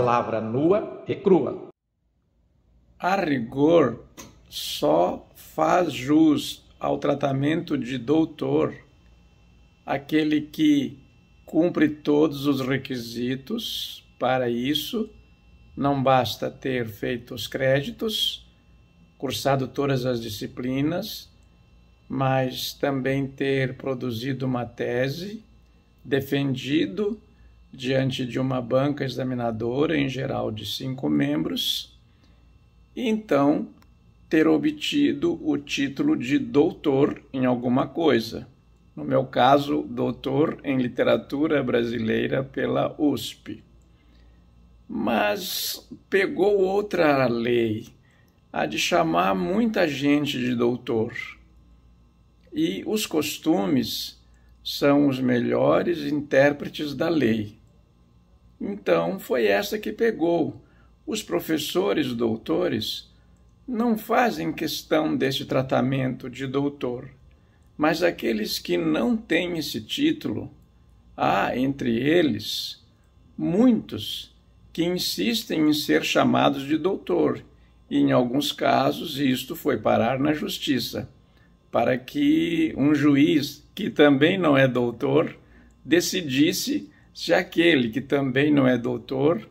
palavra nua e crua. A rigor, só faz jus ao tratamento de doutor aquele que cumpre todos os requisitos para isso. Não basta ter feito os créditos, cursado todas as disciplinas, mas também ter produzido uma tese, defendido diante de uma banca examinadora, em geral de cinco membros, e então ter obtido o título de doutor em alguma coisa. No meu caso, doutor em literatura brasileira pela USP. Mas pegou outra lei, a de chamar muita gente de doutor. E os costumes são os melhores intérpretes da lei. Então foi essa que pegou. Os professores doutores não fazem questão desse tratamento de doutor, mas aqueles que não têm esse título, há entre eles muitos que insistem em ser chamados de doutor, e em alguns casos isto foi parar na justiça, para que um juiz, que também não é doutor, decidisse se aquele que também não é doutor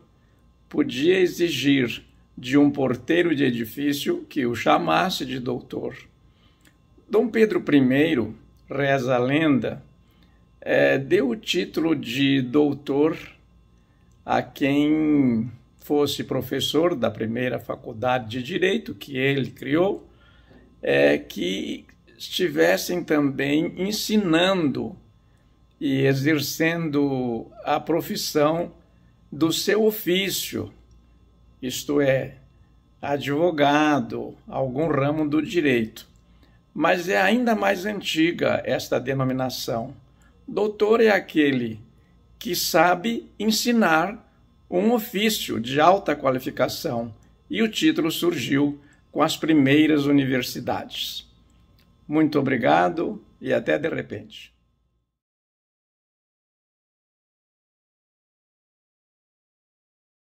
podia exigir de um porteiro de edifício que o chamasse de doutor. Dom Pedro I, reza a lenda, é, deu o título de doutor a quem fosse professor da primeira faculdade de direito que ele criou, é, que estivessem também ensinando e exercendo a profissão do seu ofício, isto é, advogado, algum ramo do direito. Mas é ainda mais antiga esta denominação. Doutor é aquele que sabe ensinar um ofício de alta qualificação, e o título surgiu com as primeiras universidades. Muito obrigado e até de repente.